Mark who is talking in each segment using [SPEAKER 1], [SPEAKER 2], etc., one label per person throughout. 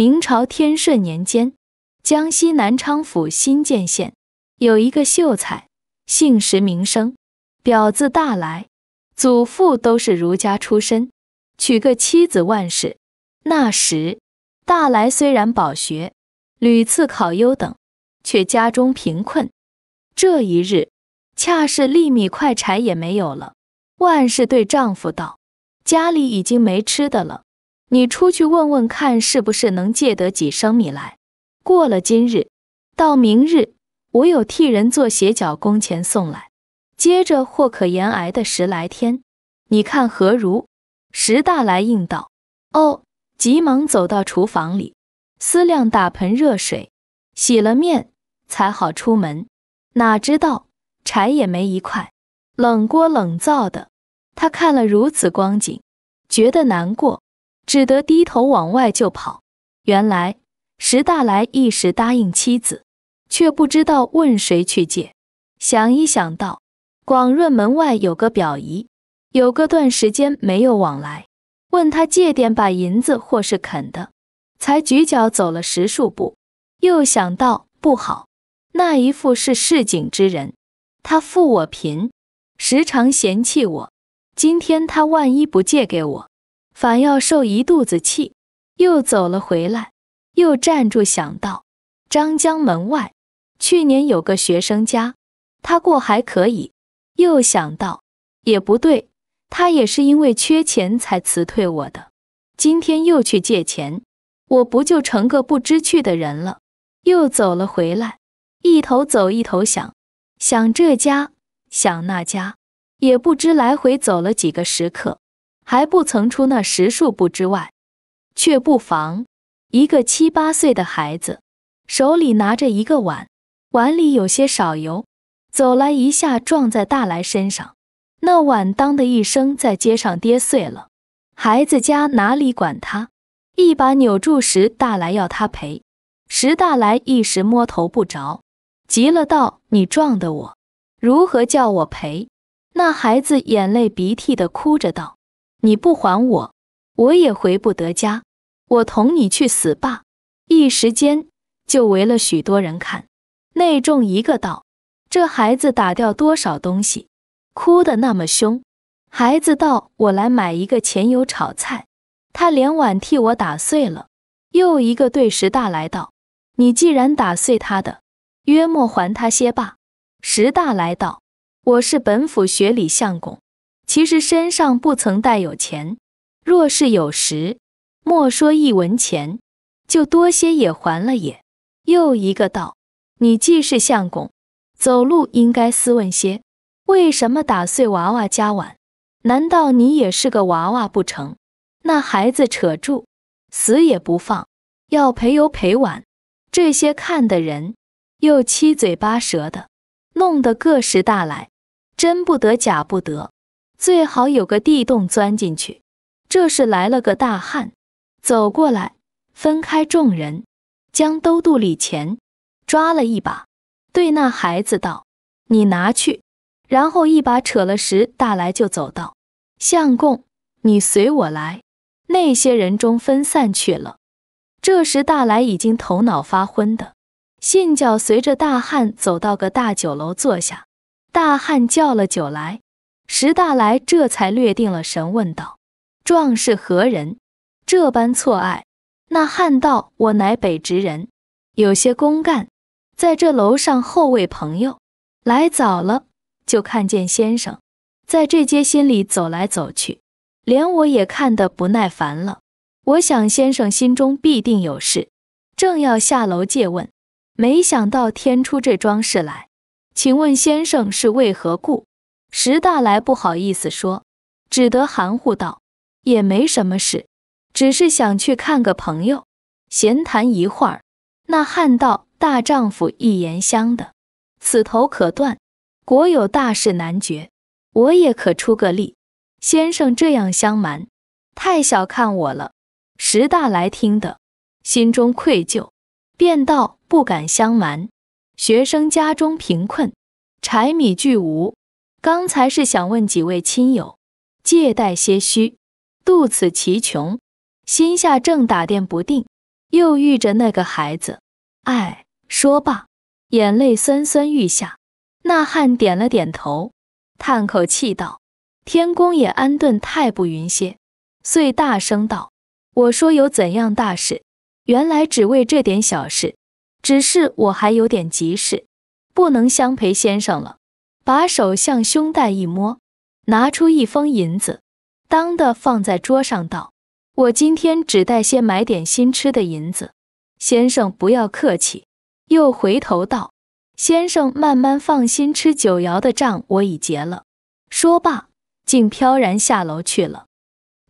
[SPEAKER 1] 明朝天顺年间，江西南昌府新建县有一个秀才，姓石名生，表字大来，祖父都是儒家出身，娶个妻子万氏。那时，大来虽然饱学，屡次考优等，却家中贫困。这一日，恰是粒米快柴也没有了。万氏对丈夫道：“家里已经没吃的了。”你出去问问看，是不是能借得几升米来？过了今日，到明日，我有替人做鞋脚工钱送来。接着或可延挨的十来天，你看何如？石大来应道：“哦！”急忙走到厨房里，思量打盆热水，洗了面才好出门。哪知道柴也没一块，冷锅冷灶的。他看了如此光景，觉得难过。只得低头往外就跑。原来石大来一时答应妻子，却不知道问谁去借。想一想，到广润门外有个表姨，有个段时间没有往来，问他借点把银子或是肯的，才举脚走了十数步。又想到不好，那一副是市井之人，他富我贫，时常嫌弃我。今天他万一不借给我。反要受一肚子气，又走了回来，又站住，想到张江门外，去年有个学生家，他过还可以。又想到也不对，他也是因为缺钱才辞退我的。今天又去借钱，我不就成个不知趣的人了？又走了回来，一头走一头想，想这家，想那家，也不知来回走了几个时刻。还不曾出那十数步之外，却不妨，一个七八岁的孩子，手里拿着一个碗，碗里有些少油，走来一下撞在大来身上，那碗当的一声在街上跌碎了。孩子家哪里管他，一把扭住石大来要他赔。石大来一时摸头不着，急了道：“你撞的我，如何叫我赔？”那孩子眼泪鼻涕的哭着道。你不还我，我也回不得家。我同你去死吧！一时间就围了许多人看。内中一个道：“这孩子打掉多少东西，哭的那么凶。”孩子道：“我来买一个钱油炒菜，他连碗替我打碎了。”又一个对石大来道：“你既然打碎他的，约莫还他些吧。”石大来道：“我是本府学里相公。”其实身上不曾带有钱，若是有时，莫说一文钱，就多些也还了也。又一个道：“你既是相公，走路应该斯文些，为什么打碎娃娃家碗？难道你也是个娃娃不成？”那孩子扯住，死也不放，要赔油赔碗。这些看的人，又七嘴八舌的，弄得个十大来，真不得假不得。最好有个地洞钻进去。这时来了个大汉，走过来，分开众人，将兜肚里钱抓了一把，对那孩子道：“你拿去。”然后一把扯了石大来就走道：“相公，你随我来。”那些人中分散去了。这时大来已经头脑发昏的，信教随着大汉走到个大酒楼坐下，大汉叫了酒来。石大来这才略定了神，问道：“壮士何人？这般错爱？”那汉道：“我乃北直人，有些公干，在这楼上候位朋友。来早了，就看见先生在这街心里走来走去，连我也看得不耐烦了。我想先生心中必定有事，正要下楼借问，没想到添出这桩事来。请问先生是为何故？”石大来不好意思说，只得含糊道：“也没什么事，只是想去看个朋友，闲谈一会儿。”那汉道：“大丈夫一言相的，此头可断。国有大事难决，我也可出个力。先生这样相瞒，太小看我了。”石大来听得，心中愧疚，便道：“不敢相瞒，学生家中贫困，柴米俱无。”刚才是想问几位亲友，借贷些需，度此奇穷，心下正打电不定，又遇着那个孩子，哎。说罢，眼泪酸酸欲下。那汉点了点头，叹口气道：“天公也安顿太不匀些。”遂大声道：“我说有怎样大事？原来只为这点小事。只是我还有点急事，不能相陪先生了。”把手向胸袋一摸，拿出一封银子，当的放在桌上，道：“我今天只带些买点心吃的银子，先生不要客气。”又回头道：“先生慢慢放心吃，九瑶的账我已结了。”说罢，竟飘然下楼去了。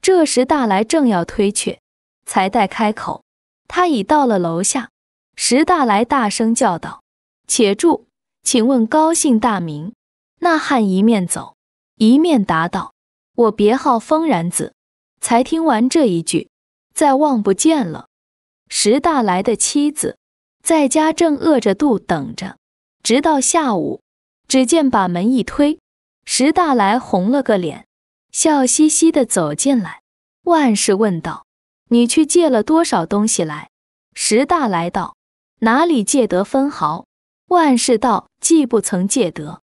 [SPEAKER 1] 这时大来正要推却，才待开口，他已到了楼下。石大来大声叫道：“且住！请问高姓大名？”那汉一面走，一面答道：“我别号风然子。”才听完这一句，再望不见了。石大来的妻子在家正饿着肚等着，直到下午，只见把门一推，石大来红了个脸，笑嘻嘻的走进来。万事问道：“你去借了多少东西来？”石大来道：“哪里借得分毫？”万事道：“既不曾借得。”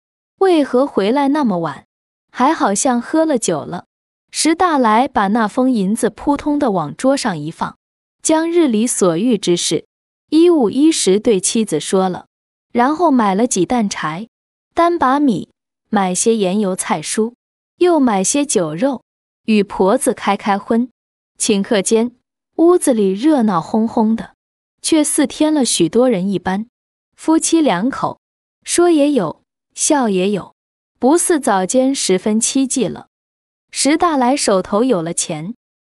[SPEAKER 1] 为何回来那么晚？还好像喝了酒了。石大来把那封银子扑通的往桌上一放，将日里所遇之事一五一十对妻子说了，然后买了几担柴、担把米，买些盐油菜蔬，又买些酒肉，与婆子开开荤。顷刻间，屋子里热闹哄哄的，却似添了许多人一般。夫妻两口说也有。笑也有，不似早间十分凄寂了。石大来手头有了钱，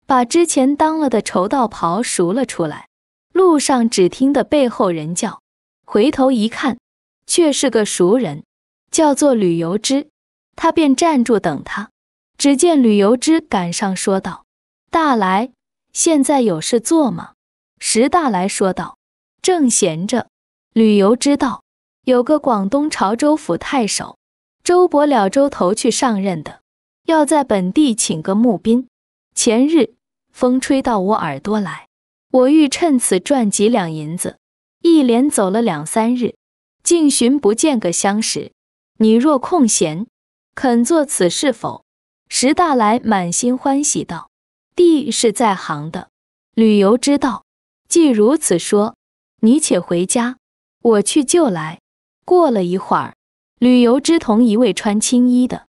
[SPEAKER 1] 把之前当了的绸道袍赎了出来。路上只听得背后人叫，回头一看，却是个熟人，叫做吕游之。他便站住等他。只见吕游之赶上说道：“大来，现在有事做吗？”石大来说道：“正闲着。”吕游之道。有个广东潮州府太守周伯了，州头去上任的，要在本地请个募兵。前日风吹到我耳朵来，我欲趁此赚几两银子。一连走了两三日，竟寻不见个相识。你若空闲，肯做此事否？石大来满心欢喜道：“弟是在行的，旅游之道，既如此说，你且回家，我去就来。”过了一会儿，旅游之同一位穿青衣的，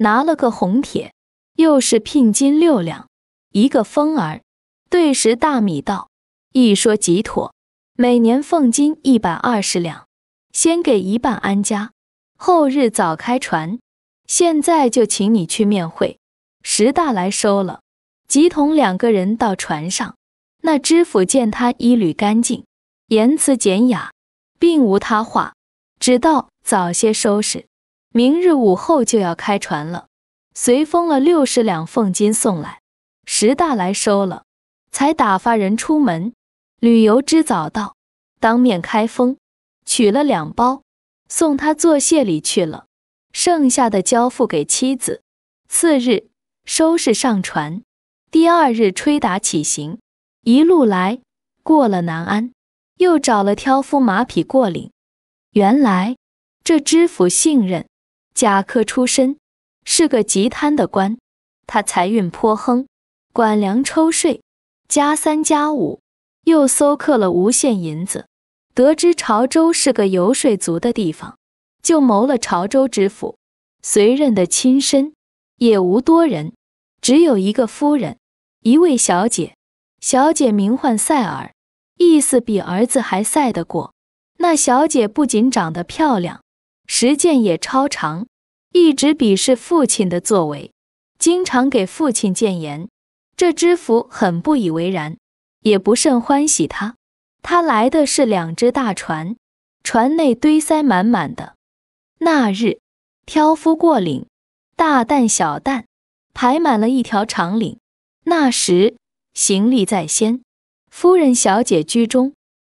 [SPEAKER 1] 拿了个红帖，又是聘金六两，一个风儿，对石大米道：“一说即妥，每年奉金一百二十两，先给一半安家，后日早开船，现在就请你去面会石大来收了。”吉同两个人到船上，那知府见他衣履干净，言辞简雅，并无他话。直到早些收拾，明日午后就要开船了。随封了六十两凤金送来，石大来收了，才打发人出门。旅游之早到，当面开封，取了两包，送他做谢礼去了。剩下的交付给妻子。次日收拾上船，第二日吹打起行，一路来过了南安，又找了挑夫马匹过岭。原来，这知府信任贾科出身，是个极贪的官。他财运颇亨，管粮抽税，加三加五，又搜刻了无限银子。得知潮州是个游说族的地方，就谋了潮州知府。随任的亲身也无多人，只有一个夫人，一位小姐。小姐名唤赛尔，意思比儿子还赛得过。那小姐不仅长得漂亮，实践也超长，一直鄙视父亲的作为，经常给父亲谏言。这知府很不以为然，也不甚欢喜他。他来的是两只大船，船内堆塞满满的。那日，挑夫过岭，大担小担，排满了一条长岭。那时，行李在先，夫人小姐居中。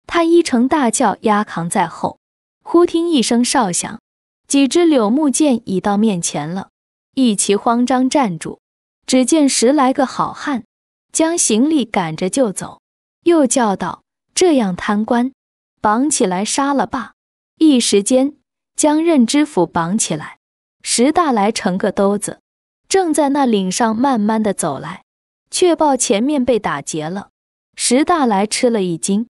[SPEAKER 1] 他一声大叫，压扛在后，忽听一声哨响，几支柳木剑已到面前了，一齐慌张站住。只见十来个好汉，将行李赶着就走，又叫道：“这样贪官，绑起来杀了罢！”一时间将任知府绑起来。石大来成个兜子，正在那岭上慢慢的走来，却报前面被打劫了。石大来吃了一惊。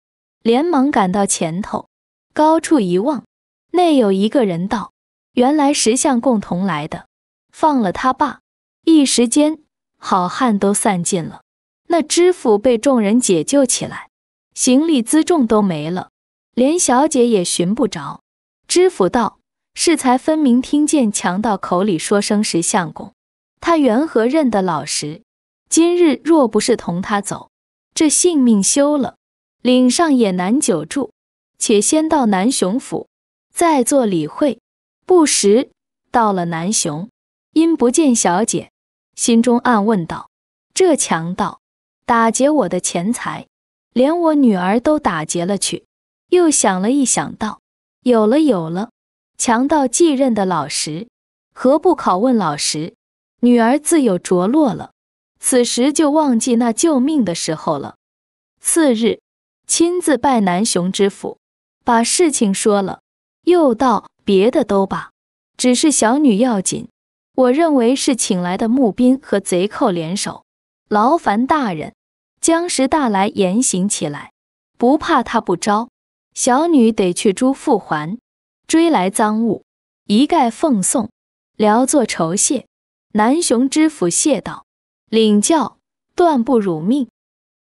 [SPEAKER 1] 连忙赶到前头，高处一望，内有一个人道：“原来石像共同来的，放了他罢。”一时间，好汉都散尽了。那知府被众人解救起来，行李辎重都没了，连小姐也寻不着。知府道：“适才分明听见强盗口里说声‘石相公’，他缘何认得老石？今日若不是同他走，这性命休了。”岭上也难久住，且先到南雄府，再做理会。不时到了南雄，因不见小姐，心中暗问道：“这强盗打劫我的钱财，连我女儿都打劫了去。”又想了一想，道：“有了，有了！强盗继任的老石，何不拷问老石？女儿自有着落了。此时就忘记那救命的时候了。”次日。亲自拜南雄知府，把事情说了，又道别的都罢，只是小女要紧。我认为是请来的募兵和贼寇联手，劳烦大人将石大来严刑起来，不怕他不招。小女得去诛复还，追来赃物，一概奉送，聊作酬谢。南雄知府谢道：“领教，断不辱命。”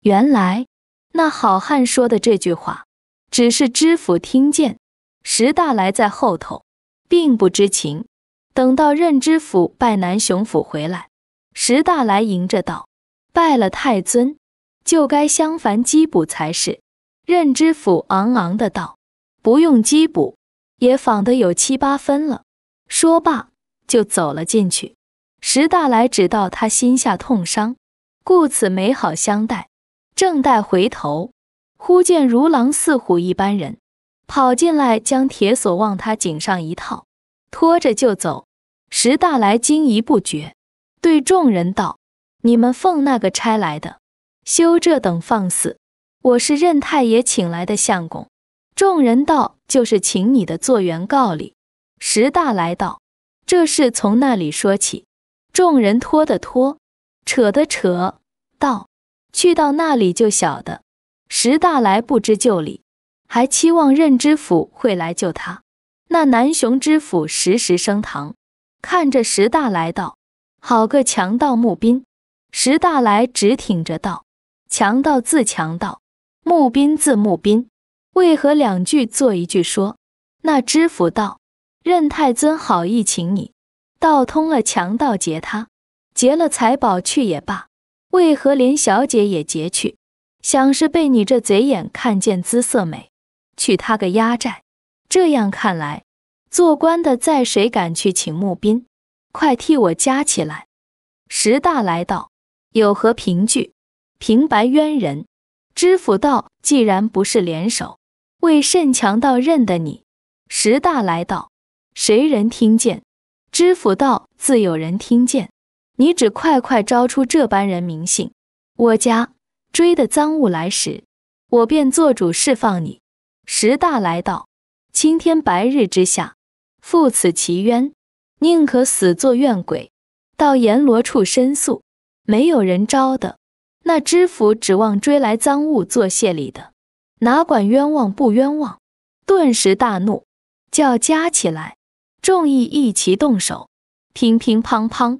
[SPEAKER 1] 原来。那好汉说的这句话，只是知府听见，石大来在后头，并不知情。等到任知府拜南雄府回来，石大来迎着道：“拜了太尊，就该相樊缉捕才是。”任知府昂昂的道：“不用缉捕，也仿得有七八分了。”说罢，就走了进去。石大来只道他心下痛伤，故此美好相待。正待回头，忽见如狼似虎一般人跑进来，将铁锁往他颈上一套，拖着就走。石大来惊疑不绝，对众人道：“你们奉那个差来的，休这等放肆！我是任太爷请来的相公。”众人道：“就是请你的做原告哩。”石大来道：“这事从那里说起？众人拖的拖，扯的扯，道。去到那里就晓得，石大来不知就里，还期望任知府会来救他。那南雄知府时时升堂，看着石大来道：“好个强盗募兵！”石大来直挺着道：“强盗自强盗，募兵自募兵，为何两句做一句说？”那知府道：“任太尊好意请你，道通了强盗劫他，劫了财宝去也罢。”为何连小姐也劫去？想是被你这贼眼看见姿色美，去他个压寨。这样看来，做官的再谁敢去请募宾？快替我加起来！石大来道：“有何凭据？平白冤人。”知府道：“既然不是联手，为甚强盗认得你？”石大来道：“谁人听见？”知府道：“自有人听见。”你只快快招出这般人名姓，我家追的赃物来时，我便做主释放你。时大来到，青天白日之下，负此奇冤，宁可死做怨鬼，到阎罗处申诉。没有人招的，那知府指望追来赃物做谢礼的，哪管冤枉不冤枉？”顿时大怒，叫加起来，众议一齐动手，乒乒乓乓。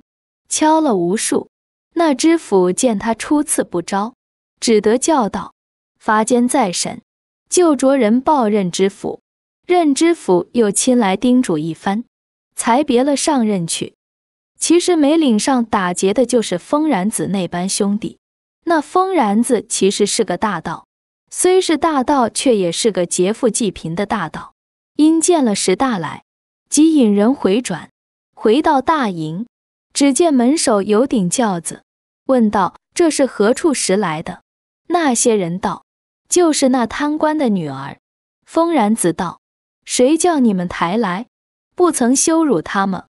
[SPEAKER 1] 敲了无数，那知府见他初次不招，只得叫道：“发监再审。”就着人报任知府，任知府又亲来叮嘱一番，才别了上任去。其实没领上打劫的就是疯然子那班兄弟。那疯然子其实是个大盗，虽是大盗，却也是个劫富济贫的大盗。因见了石大来，即引人回转，回到大营。只见门首有顶轿子，问道：“这是何处拾来的？”那些人道：“就是那贪官的女儿。”丰然子道：“谁叫你们抬来？不曾羞辱他吗？”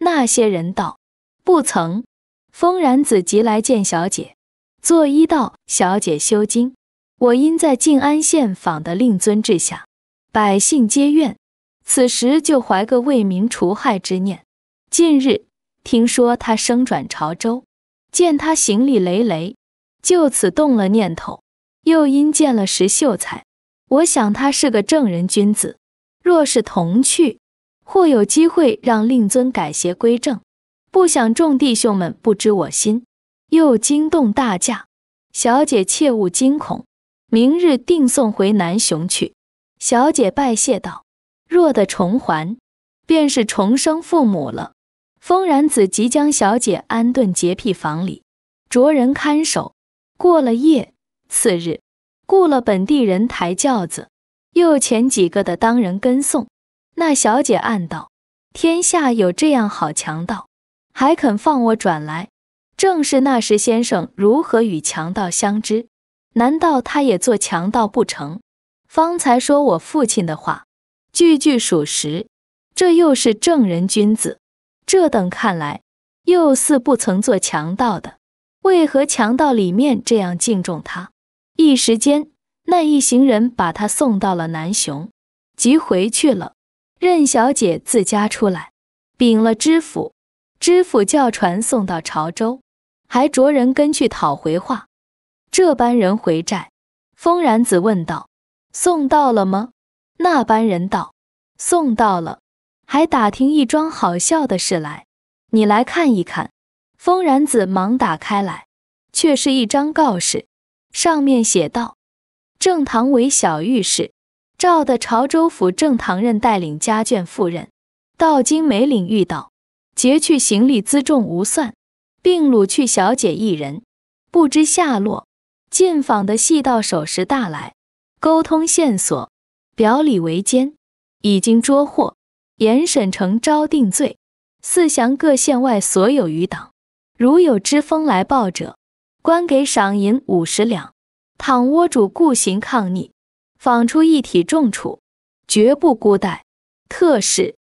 [SPEAKER 1] 那些人道：“不曾。”丰然子即来见小姐，作揖道：“小姐休惊，我因在静安县访的令尊治下，百姓皆怨，此时就怀个为民除害之念。近日。”听说他升转潮州，见他行李累累，就此动了念头。又因见了石秀才，我想他是个正人君子，若是同去，或有机会让令尊改邪归正。不想众弟兄们不知我心，又惊动大驾。小姐切勿惊恐，明日定送回南雄去。小姐拜谢道：“若得重还，便是重生父母了。”丰然子即将小姐安顿洁癖房里，着人看守。过了夜，次日雇了本地人抬轿子，又前几个的当人跟送。那小姐暗道：天下有这样好强盗，还肯放我转来？正是那时先生如何与强盗相知？难道他也做强盗不成？方才说我父亲的话，句句属实。这又是正人君子。这等看来，又似不曾做强盗的，为何强盗里面这样敬重他？一时间，那一行人把他送到了南雄，即回去了。任小姐自家出来，禀了知府，知府叫船送到潮州，还着人跟去讨回话。这班人回寨，丰然子问道：“送到了吗？”那班人道：“送到了。”还打听一桩好笑的事来，你来看一看。丰然子忙打开来，却是一张告示，上面写道：“正堂为小御史，召的潮州府正堂任带领家眷赴任，到金梅岭遇到，劫去行李辎重无算，并掳去小姐一人，不知下落。进访的细道手饰大来，沟通线索，表里为奸，已经捉获。”严审成招定罪，四降各县外所有余党，如有知风来报者，官给赏银五十两。倘窝主故行抗逆，访出一体重处，绝不孤贷。特使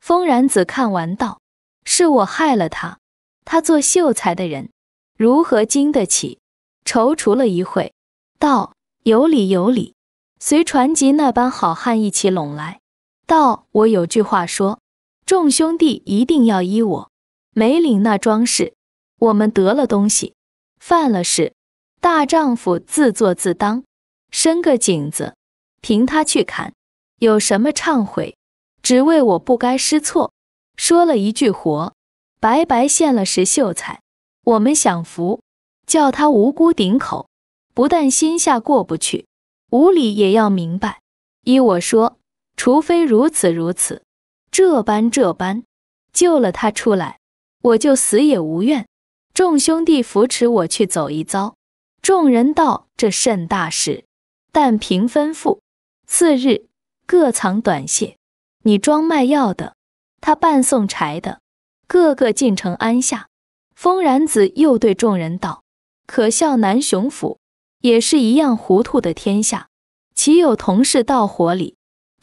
[SPEAKER 1] 丰然子看完道：“是我害了他，他做秀才的人，如何经得起？”踌躇了一会，道：“有理有理，随传奇那般好汉一起拢来。”道我有句话说，众兄弟一定要依我。梅岭那桩事，我们得了东西，犯了事，大丈夫自作自当。伸个颈子，凭他去砍，有什么忏悔？只为我不该失措，说了一句活，白白献了石秀才。我们享福，叫他无辜顶口，不但心下过不去，无理也要明白。依我说。除非如此如此，这般这般，救了他出来，我就死也无怨。众兄弟扶持我去走一遭。众人道：“这甚大事，但凭吩咐。”次日，各藏短谢。你装卖药的，他扮送柴的，个个进城安下。风然子又对众人道：“可笑南雄府也是一样糊涂的天下，岂有同事到火里？”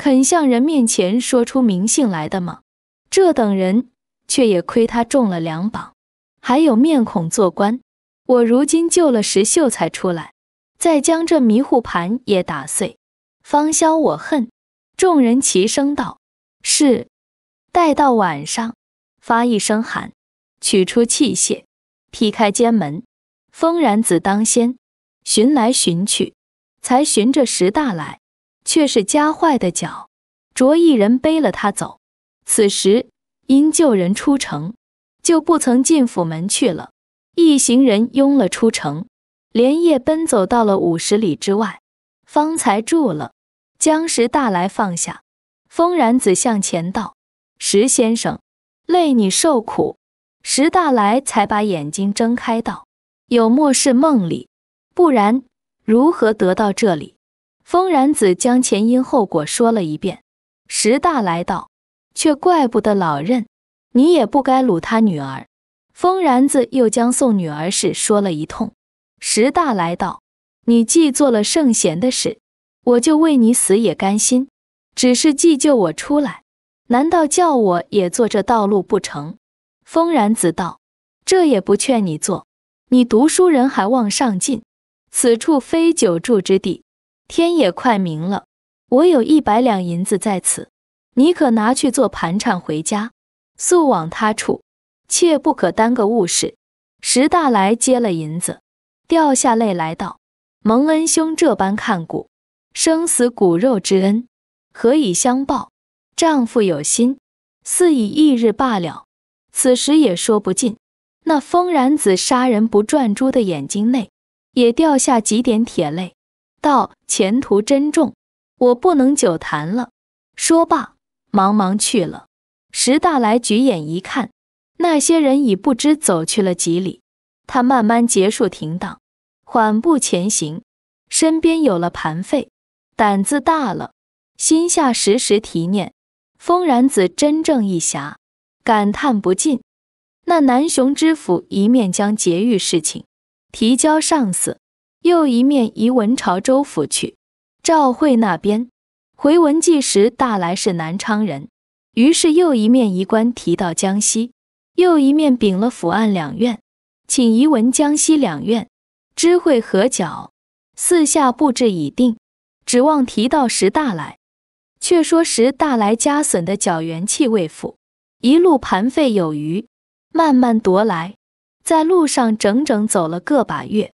[SPEAKER 1] 肯向人面前说出名姓来的吗？这等人却也亏他中了两榜，还有面孔做官。我如今救了石秀才出来，再将这迷糊盘也打碎，方消我恨。众人齐声道：“是。”待到晚上，发一声喊，取出器械，劈开监门，风然子当先，寻来寻去，才寻着石大来。却是夹坏的脚，着一人背了他走。此时因救人出城，就不曾进府门去了。一行人拥了出城，连夜奔走到了五十里之外，方才住了。将石大来放下，风然子向前道：“石先生，累你受苦。”石大来才把眼睛睁开道：“有莫是梦里，不然如何得到这里？”风然子将前因后果说了一遍，石大来道：“却怪不得老任，你也不该掳他女儿。”风然子又将送女儿事说了一通，石大来道：“你既做了圣贤的事，我就为你死也甘心。只是既救我出来，难道叫我也做这道路不成？”风然子道：“这也不劝你做，你读书人还望上进，此处非久住之地。”天也快明了，我有一百两银子在此，你可拿去做盘缠回家，速往他处，切不可耽搁误事。石大来接了银子，掉下泪来道：“蒙恩兄这般看顾，生死骨肉之恩，何以相报？丈夫有心，似以一日罢了，此时也说不尽。”那疯然子杀人不转珠的眼睛内，也掉下几点铁泪。道：“前途珍重，我不能久谈了。”说罢，忙忙去了。石大来举眼一看，那些人已不知走去了几里。他慢慢结束停当，缓步前行，身边有了盘费，胆子大了，心下时时提念：风然子真正一侠，感叹不尽。那南雄知府一面将劫狱事情提交上司。又一面移文朝州府去，赵惠那边回文记时，大来是南昌人，于是又一面移官提到江西，又一面禀了府案两院，请移文江西两院知会合剿，四下布置已定，指望提到时大来。却说时大来加损的脚元气未复，一路盘费有余，慢慢踱来，在路上整整走了个把月。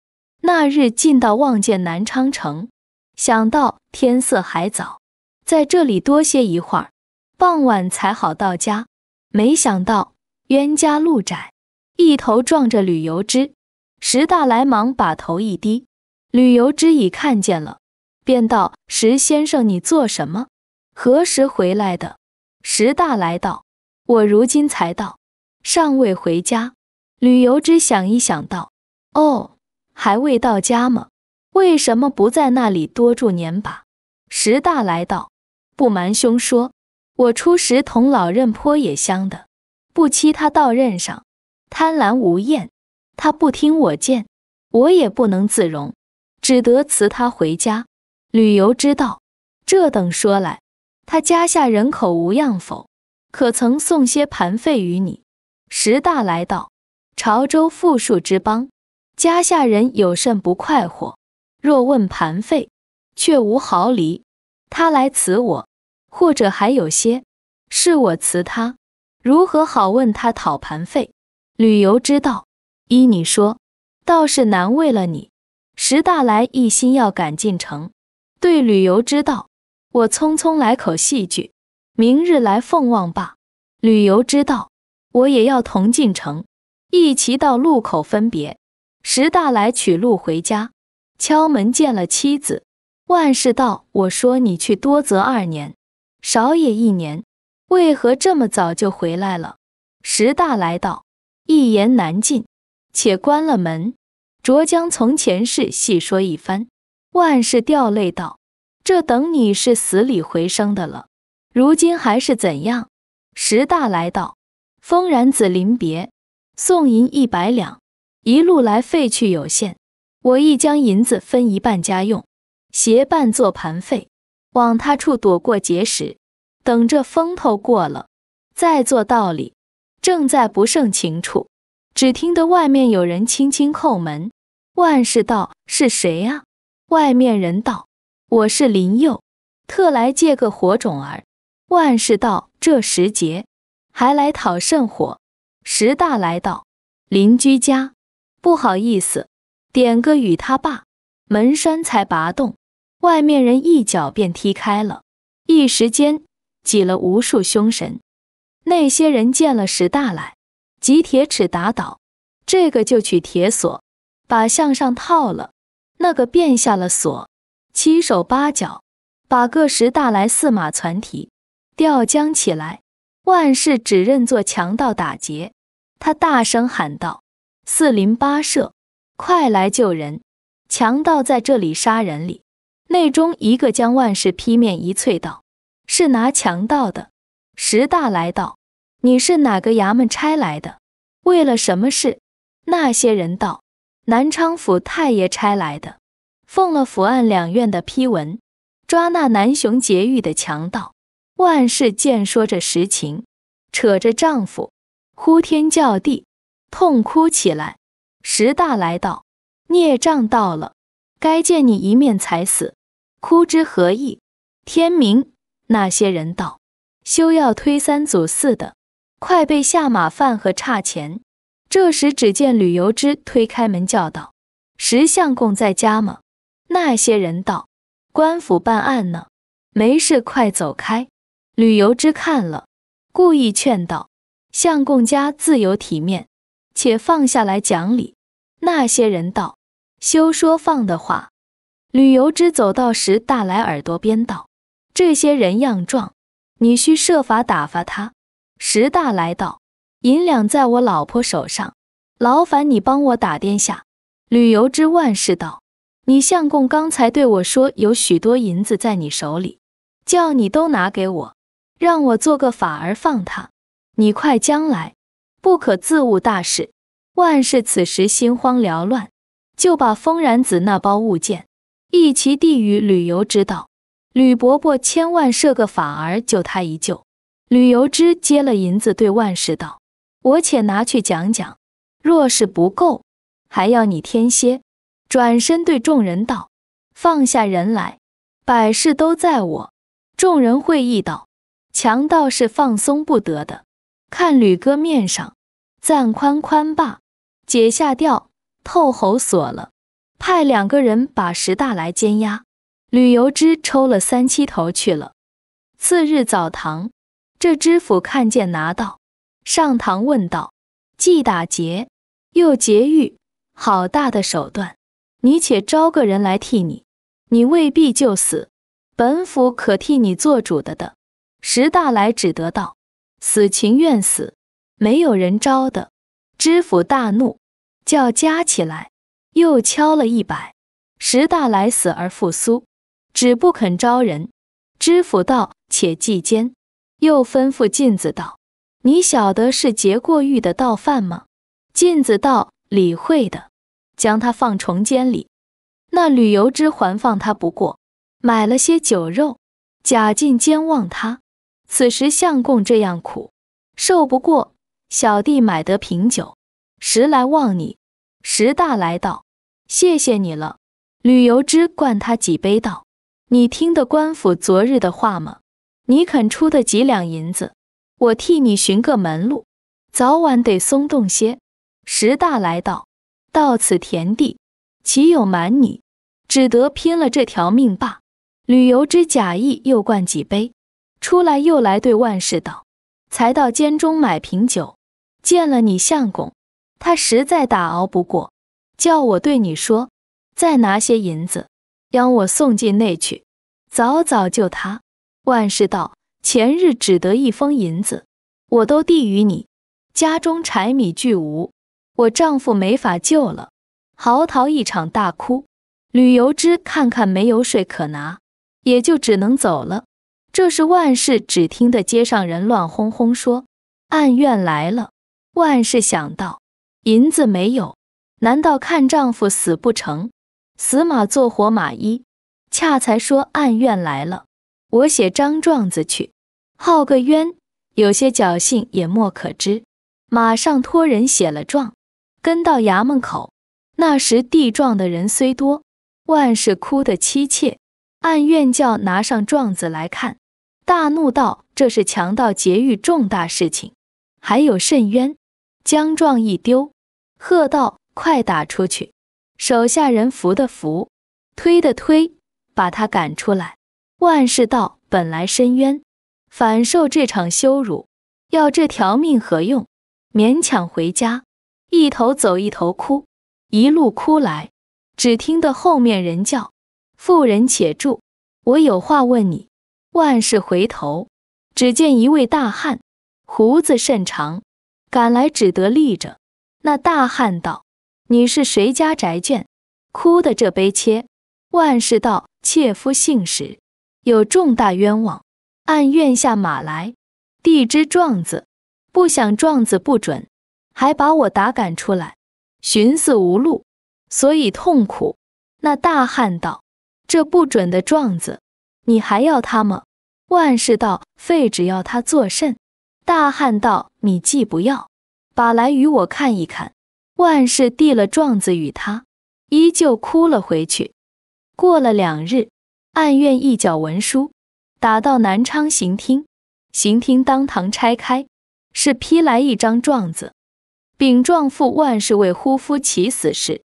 [SPEAKER 1] 那日进到望见南昌城，想到天色还早，在这里多歇一会儿，傍晚才好到家。没想到冤家路窄，一头撞着旅游之。石大来忙把头一低，旅游之已看见了，便道：“石先生，你做什么？何时回来的？”石大来道：“我如今才到，尚未回家。”旅游之想一想道：“哦。”还未到家吗？为什么不在那里多住年把？石大来到，不瞒兄说，我初时同老任颇也相的，不期他到任上，贪婪无厌，他不听我谏，我也不能自容，只得辞他回家。旅游之道，这等说来，他家下人口无恙否？可曾送些盘费与你？石大来到，潮州富庶之邦。家下人有甚不快活？若问盘费，却无毫厘。他来辞我，或者还有些，是我辞他，如何好问他讨盘费？旅游之道，依你说，倒是难为了你。石大来一心要赶进城，对旅游之道，我匆匆来口戏剧，明日来凤望罢。旅游之道，我也要同进城，一齐到路口分别。石大来取路回家，敲门见了妻子，万事道：“我说你去多则二年，少也一年，为何这么早就回来了？”石大来道：“一言难尽，且关了门，着将从前事细说一番。”万事掉泪道：“这等你是死里回生的了，如今还是怎样？”石大来道：“风然子临别送银一百两。”一路来废去有限，我亦将银子分一半家用，携半做盘费，往他处躲过劫时，等这风头过了，再做道理。正在不胜情处，只听得外面有人轻轻叩门。万事道是谁啊？外面人道：“我是林佑，特来借个火种儿。”万事道这时节还来讨圣火，石大来到邻居家。不好意思，点个与他爸，门栓才拔动，外面人一脚便踢开了。一时间挤了无数凶神，那些人见了石大来，即铁尺打倒，这个就取铁锁把向上套了，那个便下了锁，七手八脚把个石大来四马攒蹄吊将起来，万事只认作强盗打劫。他大声喊道。四邻八舍，快来救人！强盗在这里杀人哩！内中一个将万事劈面一啐道：“是拿强盗的。”石大来道：“你是哪个衙门差来的？为了什么事？”那些人道：“南昌府太爷差来的，奉了府案两院的批文，抓那南雄劫狱的强盗。”万氏见说着实情，扯着丈夫，呼天叫地。痛哭起来。石大来道：“孽障到了，该见你一面才死。哭之何意？”天明，那些人道：“休要推三阻四的，快备下马饭和差钱。”这时只见吕游之推开门叫道：“石相公在家吗？”那些人道：“官府办案呢，没事快走开。”吕游之看了，故意劝道：“相公家自有体面。”且放下来讲理。那些人道休说放的话。旅游之走到时，大来耳朵边道：这些人样壮，你须设法打发他。时大来道：银两在我老婆手上，劳烦你帮我打点下。旅游之万事道：你相公刚才对我说有许多银子在你手里，叫你都拿给我，让我做个法儿放他。你快将来。不可自误大事。万事此时心慌缭乱，就把风然子那包物件一齐递与吕游之道：“吕伯伯，千万设个法儿救他一救。”吕游之接了银子，对万事道：“我且拿去讲讲，若是不够，还要你添些。”转身对众人道：“放下人来，百事都在我。”众人会意道：“强盗是放松不得的。”看吕哥面上，暂宽宽罢。解下吊，透喉锁了，派两个人把石大来监押。吕由之抽了三七头去了。次日早堂，这知府看见，拿道上堂问道：既打劫，又劫狱，好大的手段！你且招个人来替你，你未必就死。本府可替你做主的。的石大来只得道。死情愿死，没有人招的。知府大怒，叫加起来，又敲了一百。石大来死而复苏，只不肯招人。知府道：“且计间。”又吩咐进子道：“你晓得是劫过狱的盗犯吗？”进子道：“理会的。”将他放重监里。那旅游之环放他不过，买了些酒肉，假进监望他。此时相公这样苦，受不过。小弟买得瓶酒，时来望你。时大来到，谢谢你了。吕游之灌他几杯，道：“你听得官府昨日的话吗？你肯出的几两银子，我替你寻个门路，早晚得松动些。”石大来到，到此田地，岂有瞒你？只得拼了这条命罢。吕游之假意又灌几杯。出来又来对万事道：“才到监中买瓶酒，见了你相公，他实在打熬不过，叫我对你说，再拿些银子，将我送进内去，早早救他。”万事道：“前日只得一封银子，我都递与你，家中柴米俱无，我丈夫没法救了，嚎啕一场大哭。吕游之看看没有水可拿，也就只能走了。”这是万氏只听得街上人乱哄哄说：“暗院来了。”万氏想到银子没有，难道看丈夫死不成？死马做活马医，恰才说暗院来了，我写张状子去，号个冤，有些侥幸也莫可知。马上托人写了状，跟到衙门口。那时递状的人虽多，万氏哭得凄切，暗院叫拿上状子来看。大怒道：“这是强盗劫狱重大事情，还有甚冤？”将状一丢，喝道：“快打出去！”手下人扶的扶，推的推，把他赶出来。万事道本来深冤，反受这场羞辱，要这条命何用？勉强回家，一头走，一头哭，一路哭来。只听得后面人叫：“妇人且住，我有话问你。”万事回头，只见一位大汉，胡子甚长，赶来只得立着。那大汉道：“你是谁家宅眷？哭的这悲切。”万事道：“妾夫姓史，有重大冤枉，按院下马来递支状子，不想状子不准，还把我打赶出来，寻思无路，所以痛苦。”那大汉道：“这不准的状子。”你还要他吗？万事道废，只要他作甚？大汉道：“你既不要，把来与我看一看。”万事递了状子与他，依旧哭了回去。过了两日，按院一角文书，打到南昌刑厅。刑厅当堂拆开，是批来一张状子，禀状父万事为呼夫起死事。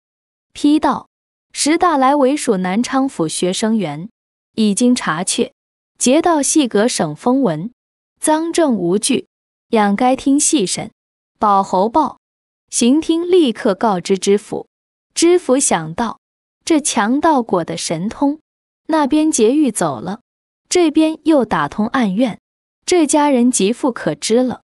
[SPEAKER 1] 批道：“石大来为属南昌府学生员。”已经查确，劫盗细格省风文，赃证无据，仰该听戏审。保侯报，刑听立刻告知知府。知府想到这强盗果的神通，那边劫狱走了，这边又打通暗院，这家人极富可知了。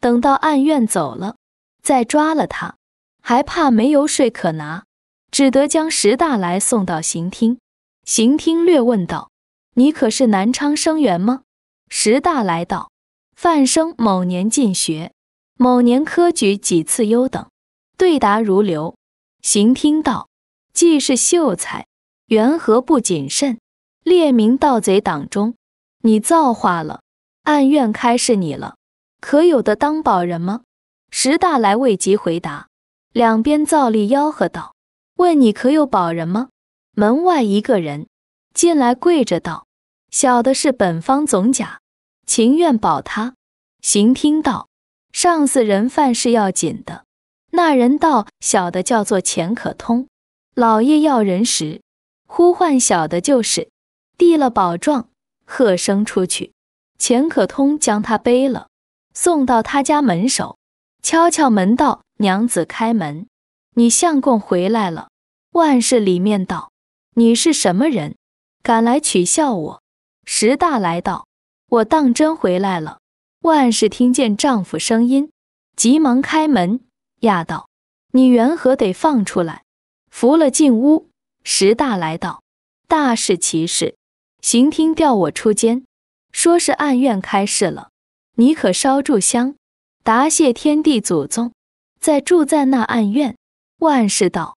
[SPEAKER 1] 等到暗院走了，再抓了他，还怕没有税可拿，只得将石大来送到刑厅。刑厅略问道。你可是南昌生源吗？石大来道：“范生某年进学，某年科举几次优等，对答如流。”行听道：“既是秀才，缘何不谨慎？列名盗贼党中，你造化了，按院开释你了。可有的当保人吗？”石大来未及回答，两边造立吆喝道：“问你可有保人吗？”门外一个人。进来跪着道：“小的是本方总甲，情愿保他。”行听道：“上司人犯是要紧的。”那人道：“小的叫做钱可通，老爷要人时，呼唤小的就是。”递了宝状，喝声出去。钱可通将他背了，送到他家门首，敲敲门道：“娘子开门，你相公回来了。”万氏里面道：“你是什么人？”赶来取笑我，石大来道：“我当真回来了。”万事听见丈夫声音，急忙开门，呀道：“你缘何得放出来？”扶了进屋，石大来道：“大事其事，刑厅调我出监，说是暗院开释了。你可烧柱香，答谢天地祖宗，在住在那暗院。”万事道：“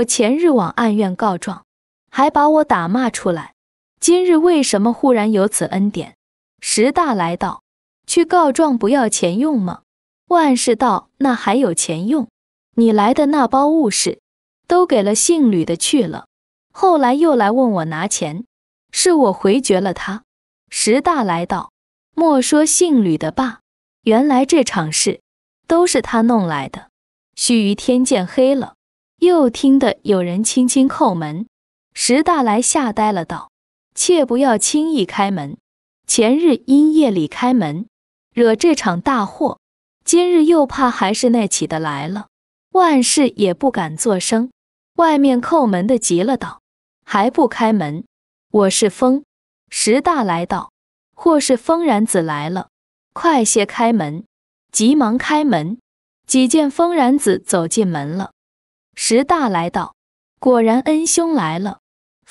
[SPEAKER 1] 我前日往暗院告状。”还把我打骂出来，今日为什么忽然有此恩典？石大来道：“去告状不要钱用吗？”万事道：“那还有钱用？你来的那包物事，都给了姓吕的去了。后来又来问我拿钱，是我回绝了他。”石大来道：“莫说姓吕的罢，原来这场事都是他弄来的。”须臾天渐黑了，又听得有人轻轻叩门。石大来吓呆了，道：“切不要轻易开门。前日因夜里开门，惹这场大祸。今日又怕还是那起的来了，万事也不敢作声。”外面叩门的急了，道：“还不开门？我是风。”石大来道：“或是风然子来了，快些开门！”急忙开门，几见风然子走进门了。石大来道：“果然恩兄来了。”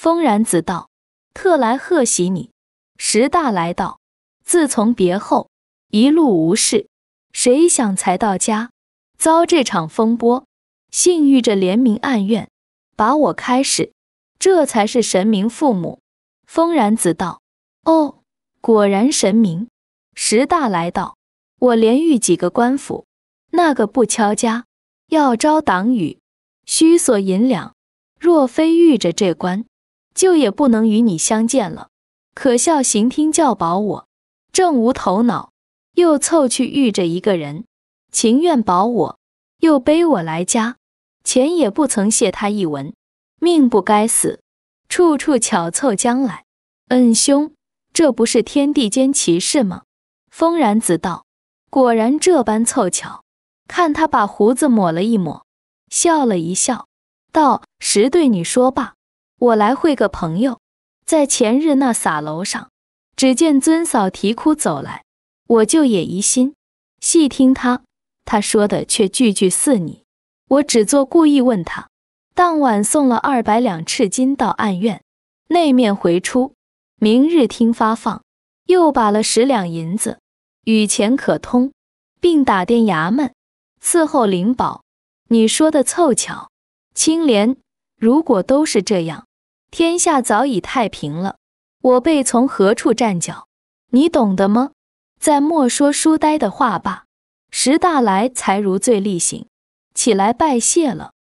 [SPEAKER 1] 风然子道：“特来贺喜你。”石大来道：“自从别后，一路无事，谁想才到家，遭这场风波，幸遇着连名暗怨，把我开始，这才是神明父母。”风然子道：“哦，果然神明。”石大来道：“我连遇几个官府，那个不敲家，要招党羽，须索银两。若非遇着这官。”就也不能与你相见了。可笑刑听教保我，正无头脑，又凑去遇着一个人，情愿保我，又背我来家，钱也不曾谢他一文，命不该死，处处巧凑将来。恩兄，这不是天地间奇事吗？风然子道：“果然这般凑巧。”看他把胡子抹了一抹，笑了一笑，道：“实对你说罢。”我来会个朋友，在前日那洒楼上，只见尊嫂啼哭走来，我就也疑心，细听他，他说的却句句似你，我只做故意问他，当晚送了二百两赤金到暗院，内面回出，明日听发放，又把了十两银子与钱可通，并打电衙门伺候灵宝。你说的凑巧，青莲，如果都是这样。天下早已太平了，我辈从何处站脚？你懂得吗？再莫说书呆的话吧。石大来才如醉力醒，起来拜谢了。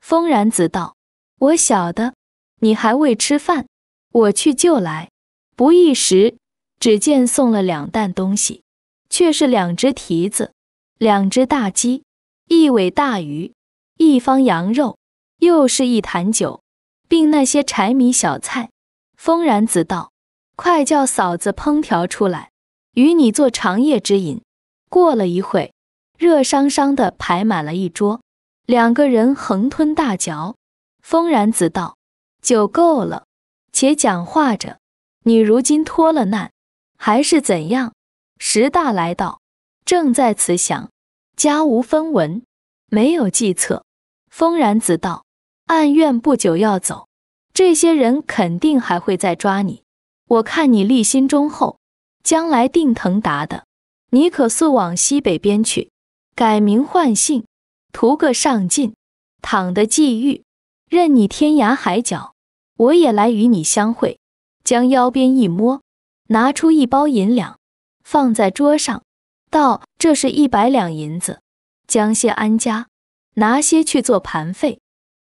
[SPEAKER 1] 风然子道：“我晓得，你还未吃饭，我去就来。”不一时，只见送了两担东西，却是两只蹄子，两只大鸡，一尾大鱼，一方羊肉，又是一坛酒。并那些柴米小菜，风然子道：“快叫嫂子烹调出来，与你做长夜之饮。”过了一会，热伤伤的排满了一桌，两个人横吞大嚼。风然子道：“就够了。”且讲话着：“你如今脱了难，还是怎样？”石大来到，正在此想，家无分文，没有计策。风然子道。按院不久要走，这些人肯定还会再抓你。我看你立心忠厚，将来定腾达的。你可速往西北边去，改名换姓，图个上进，倘得际遇，任你天涯海角，我也来与你相会。将腰边一摸，拿出一包银两，放在桌上，道：“这是一百两银子，将些安家，拿些去做盘费。”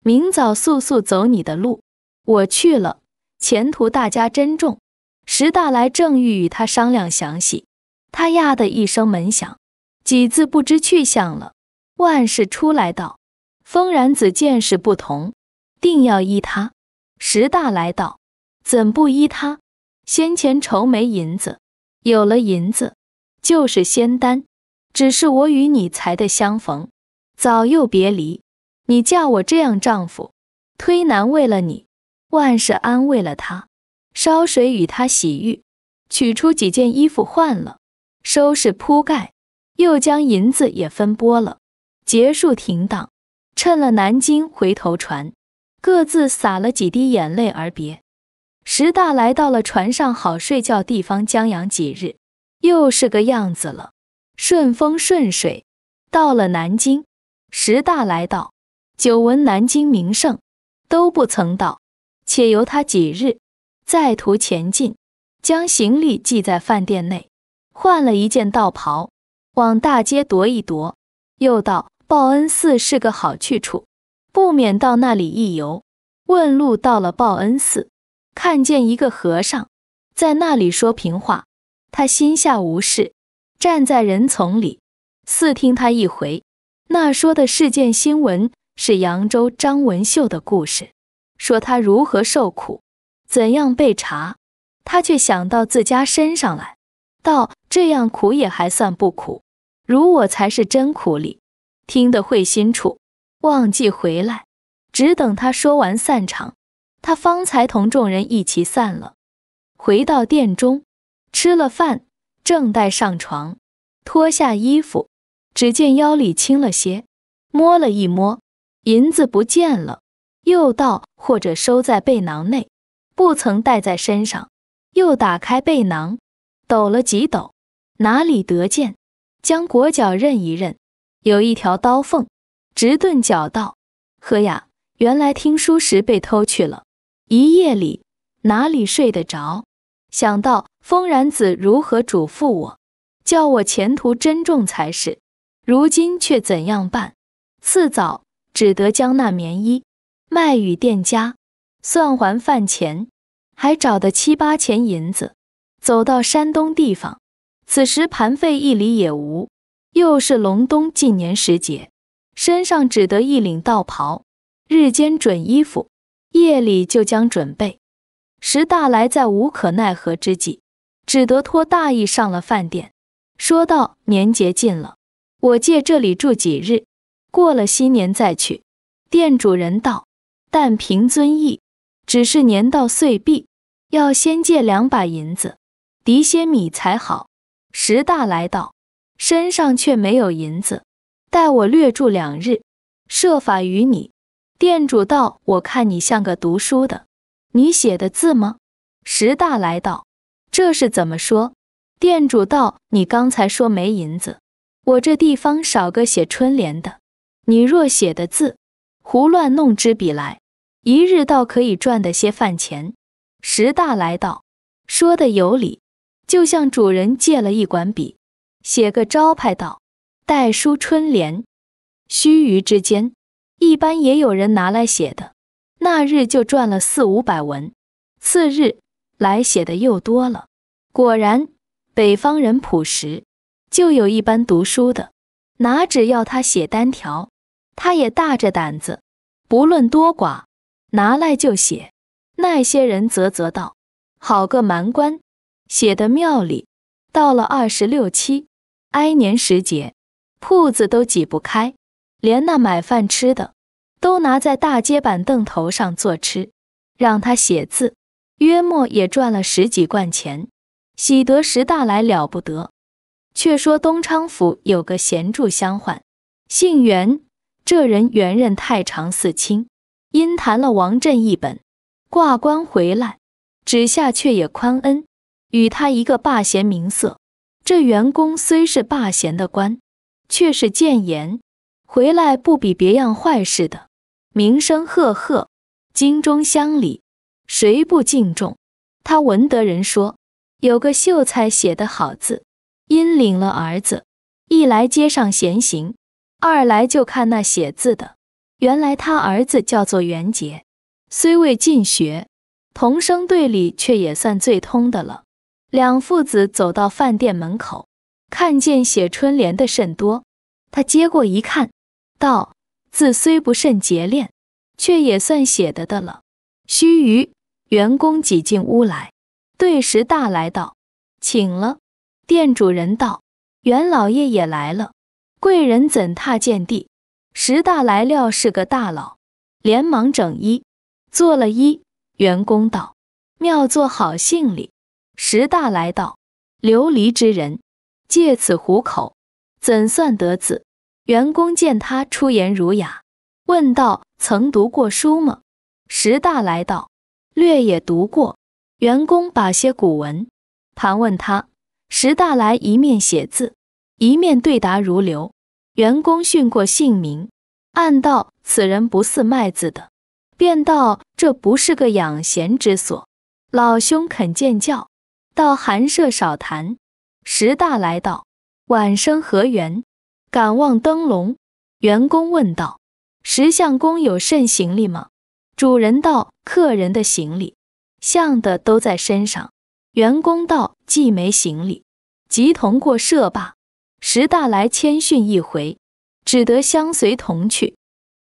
[SPEAKER 1] 明早速速走你的路，我去了。前途大家珍重。石大来正欲与他商量详细，他呀的一声门响，几字不知去向了。万事出来道：“风然子见识不同，定要依他。”石大来道：“怎不依他？先前愁没银子，有了银子，就是仙丹。只是我与你才的相逢，早又别离。”你嫁我这样，丈夫推难。为了你，万事安，为了他，烧水与他洗浴，取出几件衣服换了，收拾铺盖，又将银子也分拨了，结束停当，趁了南京回头船，各自洒了几滴眼泪而别。石大来到了船上好睡觉地方，将养几日，又是个样子了，顺风顺水，到了南京，石大来到。久闻南京名胜，都不曾到，且由他几日，再图前进。将行李寄在饭店内，换了一件道袍，往大街踱一踱。又道报恩寺是个好去处，不免到那里一游。问路到了报恩寺，看见一个和尚在那里说平话，他心下无事，站在人丛里，似听他一回。那说的是件新闻。是扬州张文秀的故事，说他如何受苦，怎样被查，他却想到自家身上来，道：“这样苦也还算不苦，如我才是真苦哩。”听得会心处，忘记回来，只等他说完散场，他方才同众人一起散了，回到殿中，吃了饭，正待上床，脱下衣服，只见腰里轻了些，摸了一摸。银子不见了，又到或者收在背囊内，不曾带在身上。又打开背囊，抖了几抖，哪里得见？将裹脚认一认，有一条刀缝，直顿脚道：“呵呀！原来听书时被偷去了。一夜里哪里睡得着？想到风然子如何嘱咐我，叫我前途珍重才是。如今却怎样办？次早。”只得将那棉衣卖与店家，算还饭钱，还找的七八钱银子。走到山东地方，此时盘费一厘也无。又是隆冬近年时节，身上只得一领道袍。日间准衣服，夜里就将准备。石大来在无可奈何之际，只得脱大衣上了饭店，说道：“年节近了，我借这里住几日。”过了新年再去，店主人道：“但凭尊意，只是年到岁毕，要先借两把银子，籴些米才好。”石大来到，身上却没有银子，待我略住两日，设法与你。店主道：“我看你像个读书的，你写的字吗？”石大来到，这是怎么说？店主道：“你刚才说没银子，我这地方少个写春联的。”你若写的字，胡乱弄支笔来，一日倒可以赚得些饭钱。石大来道：“说的有理。”就向主人借了一管笔，写个招牌道：“代书春联。”须臾之间，一般也有人拿来写的。那日就赚了四五百文。次日来写的又多了。果然北方人朴实，就有一般读书的，拿纸要他写单条。他也大着胆子，不论多寡，拿来就写。那些人啧啧道：“好个蛮官，写的庙里，到了二十六七，挨年时节，铺子都挤不开，连那买饭吃的都拿在大街板凳头上坐吃，让他写字，约莫也赚了十几贯钱，喜得十大来了不得。却说东昌府有个闲住乡宦，姓袁。这人原任太常寺卿，因谈了王振一本，挂官回来，旨下却也宽恩，与他一个罢闲名色。这员工虽是罢闲的官，却是谏言，回来不比别样坏事的，名声赫赫，京中乡里谁不敬重？他闻得人说，有个秀才写的好字，因领了儿子一来街上闲行。二来就看那写字的，原来他儿子叫做袁杰，虽未进学，同生队里却也算最通的了。两父子走到饭店门口，看见写春联的甚多，他接过一看，道：“字虽不甚洁练，却也算写的的了。”须臾，员工挤进屋来，对时大来道：“请了。”店主人道：“袁老爷也来了。”贵人怎踏见地？石大来料是个大佬，连忙整衣，做了揖。员工道：“妙作好性礼。”石大来道：“琉璃之人，借此糊口，怎算得子？”员工见他出言儒雅，问道：“曾读过书吗？”石大来道：“略也读过。”员工把些古文盘问他，石大来一面写字。一面对答如流，员工训过姓名，暗道此人不似卖字的，便道：“这不是个养闲之所，老兄肯见教，到寒舍少谈。”石大来到，晚生何缘，敢望灯笼？员工问道：“石相公有甚行李吗？”主人道：“客人的行李，像的都在身上。”员工道：“既没行李，即同过舍罢。”石大来谦逊一回，只得相随同去。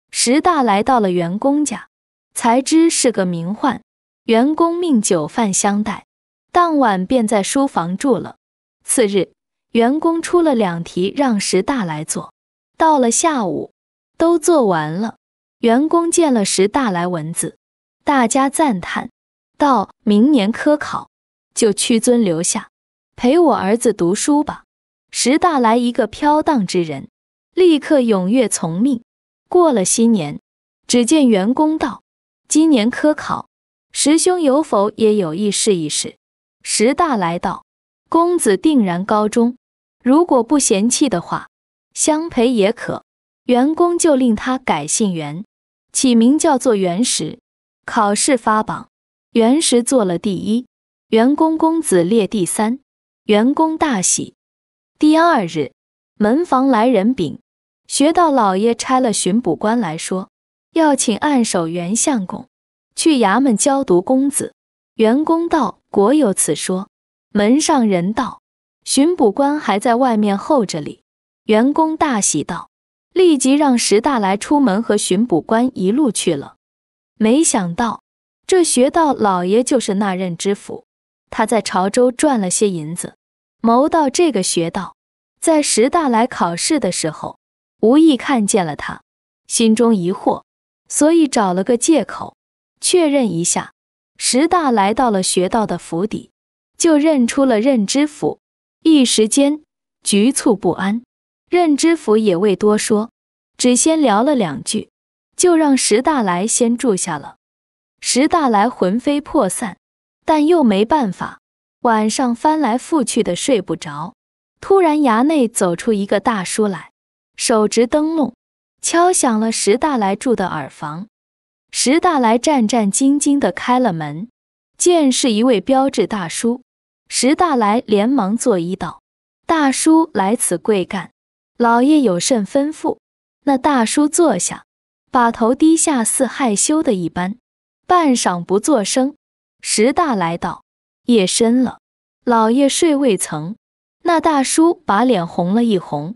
[SPEAKER 1] 石大来到了员工家，才知是个名宦。员工命酒饭相待，当晚便在书房住了。次日，员工出了两题让石大来做，到了下午，都做完了。员工见了石大来文字，大家赞叹，到明年科考，就屈尊留下，陪我儿子读书吧。石大来一个飘荡之人，立刻踊跃从命。过了新年，只见员工道：“今年科考，师兄有否也有意试一试？”石大来道：“公子定然高中，如果不嫌弃的话，相陪也可。”员工就令他改姓袁，起名叫做袁石。考试发榜，袁石做了第一，袁公公子列第三。员工大喜。第二日，门房来人禀，学道老爷差了巡捕官来说，要请案首袁相公去衙门交毒公子。袁公道：“果有此说。”门上人道：“巡捕官还在外面候着哩。”袁公大喜道：“立即让石大来出门和巡捕官一路去了。”没想到，这学道老爷就是那任知府，他在潮州赚了些银子。谋到这个学道，在石大来考试的时候，无意看见了他，心中疑惑，所以找了个借口确认一下。石大来到了学道的府邸，就认出了任知府，一时间局促不安。任知府也未多说，只先聊了两句，就让石大来先住下了。石大来魂飞魄散，但又没办法。晚上翻来覆去的睡不着，突然衙内走出一个大叔来，手执灯笼，敲响了石大来住的耳房。石大来战战兢兢地开了门，见是一位标致大叔，石大来连忙作揖道：“大叔来此贵干？老爷有甚吩咐？”那大叔坐下，把头低下似害羞的一般，半晌不作声。石大来道。夜深了，老爷睡未曾。那大叔把脸红了一红，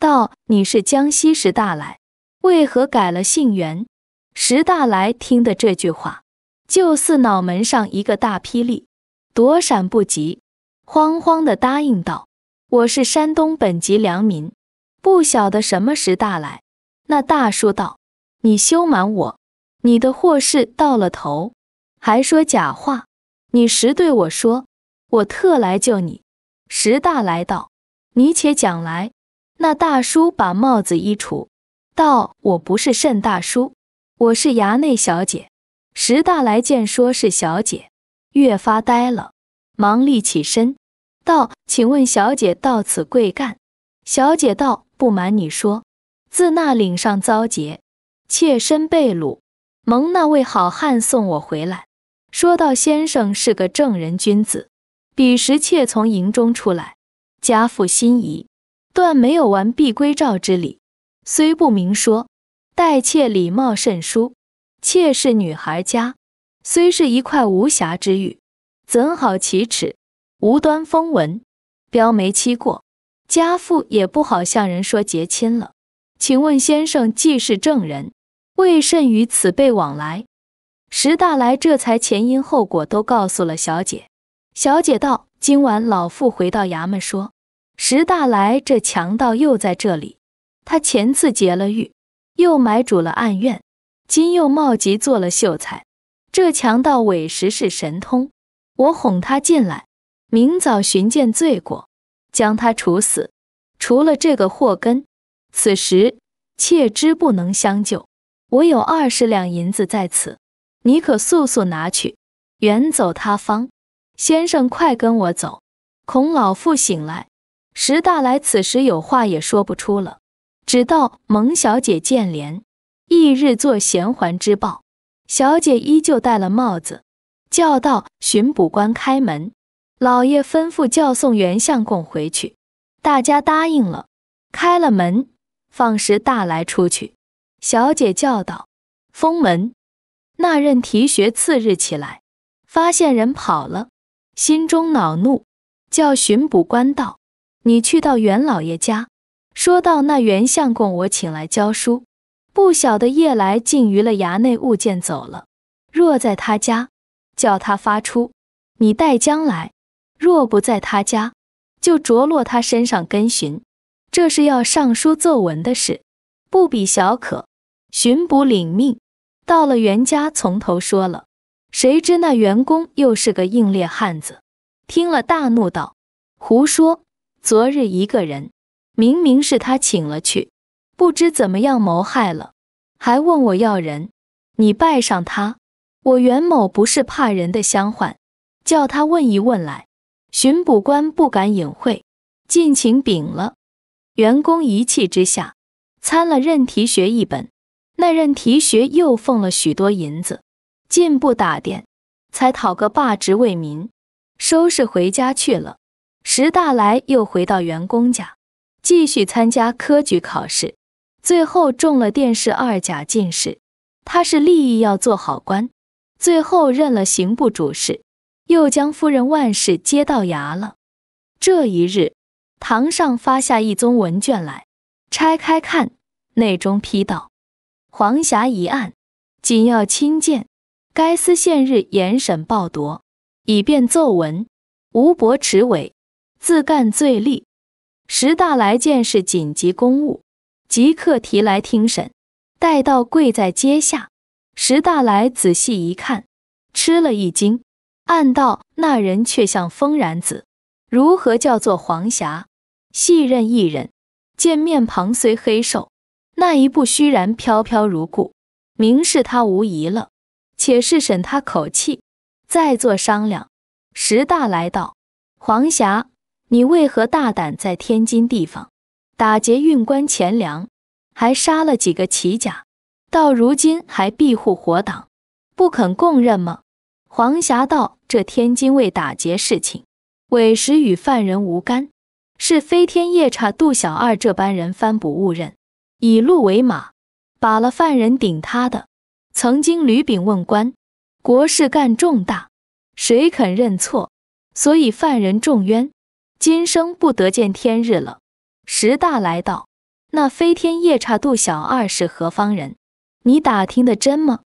[SPEAKER 1] 道：“你是江西石大来，为何改了姓袁？”石大来听的这句话，就似脑门上一个大霹雳，躲闪不及，慌慌的答应道：“我是山东本籍良民，不晓得什么石大来。”那大叔道：“你休瞒我，你的祸事到了头，还说假话。”你实对我说，我特来救你。石大来到，你且讲来。那大叔把帽子一除，道：“我不是甚大叔，我是衙内小姐。”石大来见说是小姐，越发呆了，忙立起身，道：“请问小姐到此贵干？”小姐道：“不瞒你说，自那岭上遭劫，妾身被掳，蒙那位好汉送我回来。”说到先生是个正人君子，彼时妾从营中出来，家父心仪，断没有完璧归赵之理。虽不明说，待妾礼貌甚疏。妾是女孩家，虽是一块无瑕之玉，怎好启齿？无端风闻，标没漆过，家父也不好向人说结亲了。请问先生既是正人，为甚与此辈往来？石大来这才前因后果都告诉了小姐。小姐道：“今晚老妇回到衙门说，石大来这强盗又在这里。他前次劫了狱，又买主了暗院，今又冒急做了秀才。这强盗委实是神通。我哄他进来，明早寻见罪过，将他处死。除了这个祸根，此时妾知不能相救。我有二十两银子在此。”你可速速拿去，远走他方。先生，快跟我走。孔老父醒来，石大来此时有话也说不出了。只道蒙小姐见怜，翌日做闲环之报。小姐依旧戴了帽子，叫道：“巡捕官开门，老爷吩咐叫送袁相公回去。”大家答应了，开了门，放石大来出去。小姐叫道：“封门。”那任提学次日起来，发现人跑了，心中恼怒，叫巡捕官道：“你去到袁老爷家，说到那袁相公，我请来教书，不晓得夜来竟于了衙内物件走了。若在他家，叫他发出；你带将来。若不在他家，就着落他身上跟寻。这是要上书奏闻的事，不比小可。”巡捕领命。到了袁家，从头说了。谁知那袁公又是个硬烈汉子，听了大怒道：“胡说！昨日一个人，明明是他请了去，不知怎么样谋害了，还问我要人？你拜上他，我袁某不是怕人的相唤，叫他问一问来。”巡捕官不敢隐晦，尽情禀了。袁公一气之下，参了《任题学》一本。那任提学又奉了许多银子，进步大点，才讨个罢职为民，收拾回家去了。石大来又回到员工家，继续参加科举考试，最后中了殿试二甲进士。他是立意要做好官，最后任了刑部主事，又将夫人万氏接到衙了。这一日，堂上发下一宗文卷来，拆开看，内中批道。黄霞一案，紧要亲见，该司现日严审报夺，以便奏闻。吴伯持尾，自干罪立，石大来见是紧急公务，即刻提来听审。待到跪在阶下，石大来仔细一看，吃了一惊，暗道：那人却像风然子，如何叫做黄霞？细认一人，见面庞虽黑瘦。那一步虚然飘飘如故，明示他无疑了，且试审他口气，再做商量。石大来道：“黄霞，你为何大胆在天津地方打劫运官钱粮，还杀了几个旗甲，到如今还庇护火党，不肯供认吗？”黄霞道：“这天津卫打劫事情，委实与犯人无干，是飞天夜叉杜小二这般人翻捕误认。”以鹿为马，把了犯人顶他的。曾经吕炳问官，国事干重大，谁肯认错？所以犯人重冤，今生不得见天日了。时大来到，那飞天夜叉杜小二是何方人？你打听的真吗？”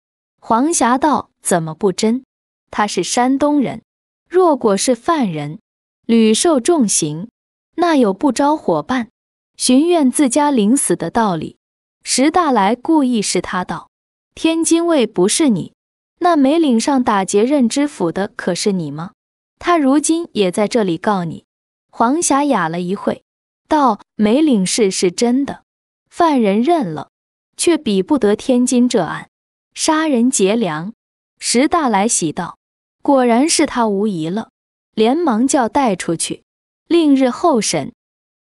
[SPEAKER 1] 黄霞道：“怎么不真？他是山东人。若果是犯人，屡受重刑，那有不招伙伴？”寻怨自家领死的道理，石大来故意是他道：“天津卫不是你，那梅岭上打劫任知府的可是你吗？”他如今也在这里告你。黄霞哑了一会，道：“梅岭事是真的，犯人认了，却比不得天津这案，杀人劫粮。”石大来喜道：“果然是他无疑了。”连忙叫带出去，令日后审。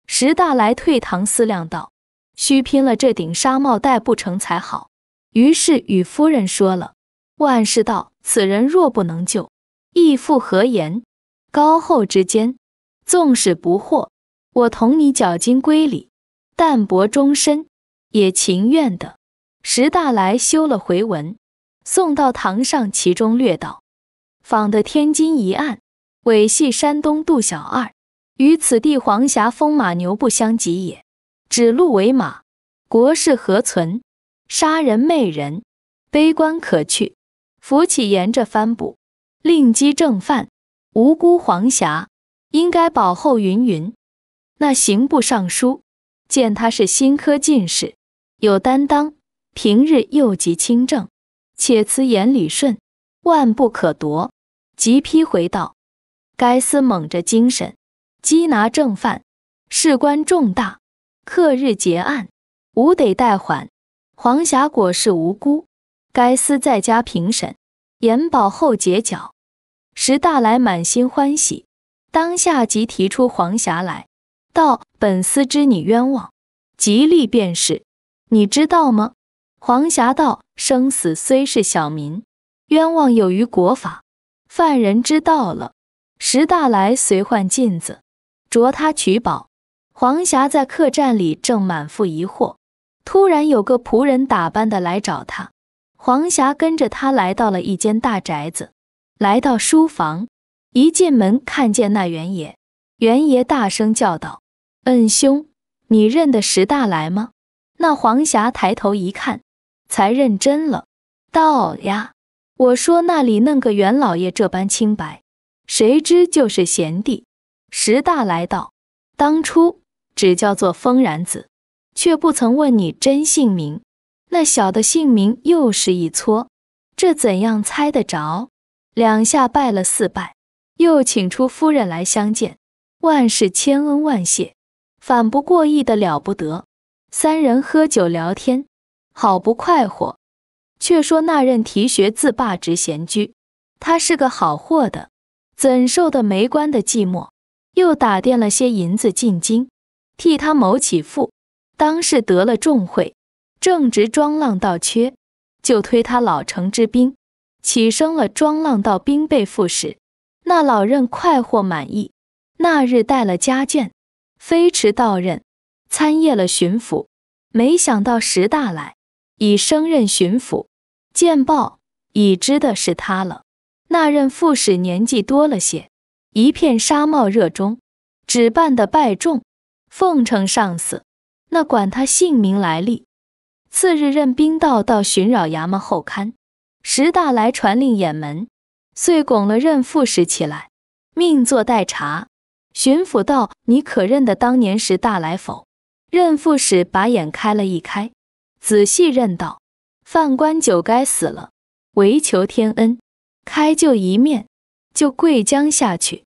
[SPEAKER 1] 石大来退堂思量道：“须拼了这顶纱帽戴不成才好。”于是与夫人说了。万氏道：“此人若不能救，义父何言？高厚之间，纵使不惑，我同你脚金归里，淡泊终身，也情愿的。”石大来修了回文，送到堂上，其中略道：“访得天津一案，伪系山东杜小二。”与此地黄霞风马牛不相及也，指鹿为马，国势何存？杀人媚人，悲观可去。扶起沿着翻捕，令击正犯，无辜黄霞，应该保后云云。那刑部尚书见他是新科进士，有担当，平日又极清正，且辞言理顺，万不可夺。即批回道：该司猛着精神。缉拿正犯，事关重大，刻日结案，无得代缓。黄霞果是无辜，该司在家评审，严保后结缴。石大来满心欢喜，当下即提出黄霞来，道：“本司知你冤枉，极力便是。你知道吗？”黄霞道：“生死虽是小民，冤枉有于国法，犯人知道了。”石大来随换镜子。着他取宝，黄霞在客栈里正满腹疑惑，突然有个仆人打扮的来找他。黄霞跟着他来到了一间大宅子，来到书房，一进门看见那袁爷，袁爷大声叫道：“恩兄，你认得石大来吗？”那黄霞抬头一看，才认真了：“道呀，我说那里弄个袁老爷这般清白，谁知就是贤弟。”石大来道：“当初只叫做风然子，却不曾问你真姓名。那小的姓名又是一撮，这怎样猜得着？两下拜了四拜，又请出夫人来相见，万事千恩万谢，反不过意的了不得。三人喝酒聊天，好不快活。却说那任提学自罢职闲居，他是个好货的，怎受得没官的寂寞？”又打垫了些银子进京，替他谋起父，当是得了重惠，正值庄浪道缺，就推他老成之兵，起升了庄浪道兵备副使。那老任快活满意。那日带了家眷，飞驰到任，参谒了巡抚。没想到石大来已升任巡抚，见报已知的是他了。那任副使年纪多了些。一片纱帽热衷，只办的拜众奉承上司，那管他姓名来历。次日任兵道到巡扰衙门后看，石大来传令掩门，遂拱了任副使起来，命作待查。巡抚道：“你可认得当年石大来否？”任副使把眼开了一开，仔细认道：“犯官久该死了，唯求天恩，开就一面，就跪将下去。”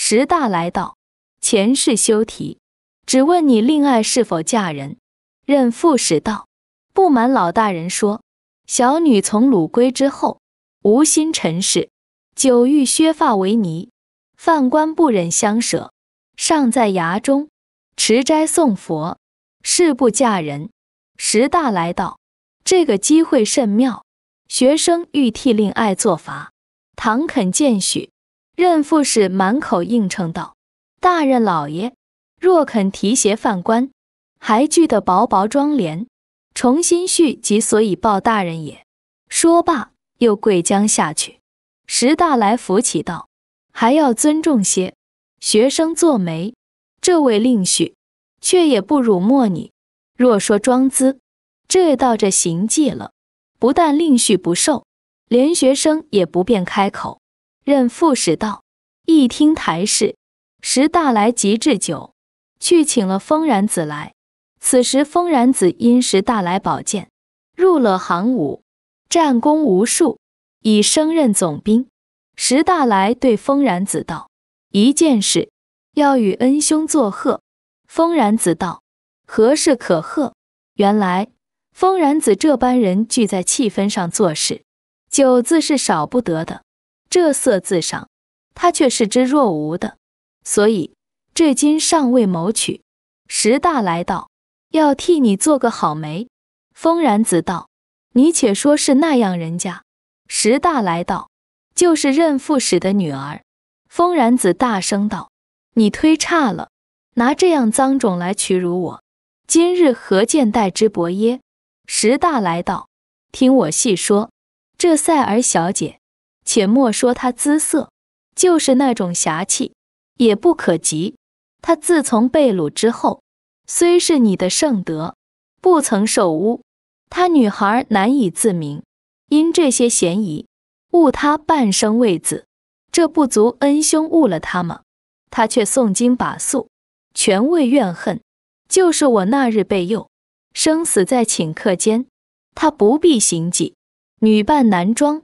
[SPEAKER 1] 十大来到，前世修提，只问你令爱是否嫁人？”任副使道：“不瞒老大人说，小女从鲁归之后，无心尘世，久欲削发为尼，犯官不忍相舍，尚在衙中持斋送佛，誓不嫁人。”十大来到，这个机会甚妙，学生欲替令爱做法，倘肯见许。”任副使满口应承道：“大人老爷，若肯提携犯官，还具得薄薄妆帘，重新续，即所以报大人也。”说罢，又跪将下去。石大来扶起道：“还要尊重些，学生做媒，这位令婿，却也不辱没你。若说庄资，这到着行迹了，不但令婿不受，连学生也不便开口。”任副使道，一听台事，石大来即制酒，去请了丰然子来。此时丰然子因石大来保荐，入了行伍，战功无数，已升任总兵。石大来对丰然子道：“一件事，要与恩兄作贺。”丰然子道：“何事可贺？”原来丰然子这般人，聚在气氛上做事，酒字是少不得的。这色字上，他却视之若无的，所以至今尚未谋取。石大来到，要替你做个好媒。丰然子道：“你且说是那样人家。”石大来到，就是任副使的女儿。丰然子大声道：“你忒差了，拿这样脏种来屈辱我，今日何见待之伯耶？”石大来到，听我细说：这塞尔小姐。且莫说她姿色，就是那种侠气，也不可及。她自从被掳之后，虽是你的圣德，不曾受污。她女孩难以自明，因这些嫌疑，误她半生未子。这不足恩兄误了她吗？他却诵经把素，全未怨恨。就是我那日被诱，生死在顷刻间，他不必行计，女扮男装。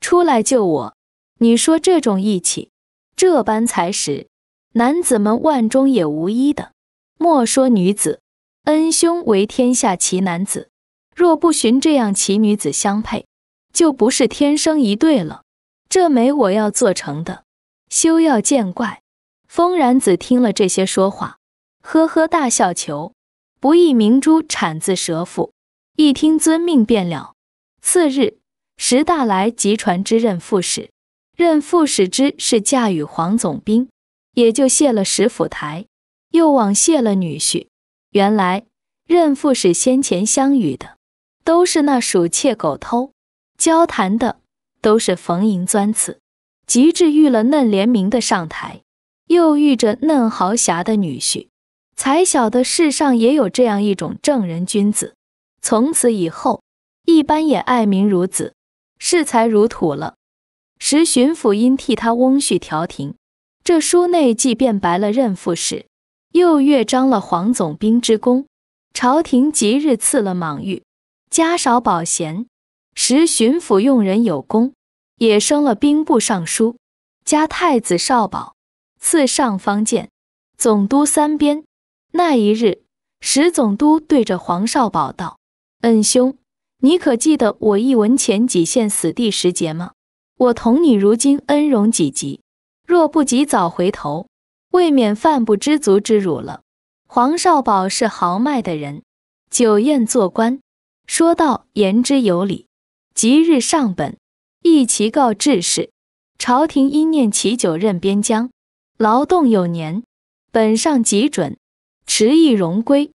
[SPEAKER 1] 出来救我！你说这种义气，这般才识，男子们万中也无一的。莫说女子，恩兄为天下奇男子，若不寻这样奇女子相配，就不是天生一对了。这媒我要做成的，休要见怪。风然子听了这些说话，呵呵大笑，求不义明珠产自蛇腹，一听遵命便了。次日。石大来即传之任副使，任副使之是嫁与黄总兵，也就谢了石府台，又往谢了女婿。原来任副使先前相遇的，都是那鼠窃狗偷；交谈的，都是逢迎钻刺。及至遇了嫩联名的上台，又遇着嫩豪侠的女婿，才晓得世上也有这样一种正人君子。从此以后，一般也爱民如子。视财如土了。石巡抚因替他翁婿调停，这书内既变白了任副使，又越张了黄总兵之功。朝廷即日赐了蟒玉，加少保衔。石巡抚用人有功，也升了兵部尚书，加太子少保，赐上方剑，总督三边。那一日，石总督对着黄少保道：“恩兄。”你可记得我一文钱几现死地时节吗？我同你如今恩荣几级？若不及早回头，未免犯不知足之辱了。黄少宝是豪迈的人，酒宴做官，说道：“言之有理，即日上本，一齐告制事。朝廷因念其久任边疆，劳动有年，本上极准，迟意荣归。”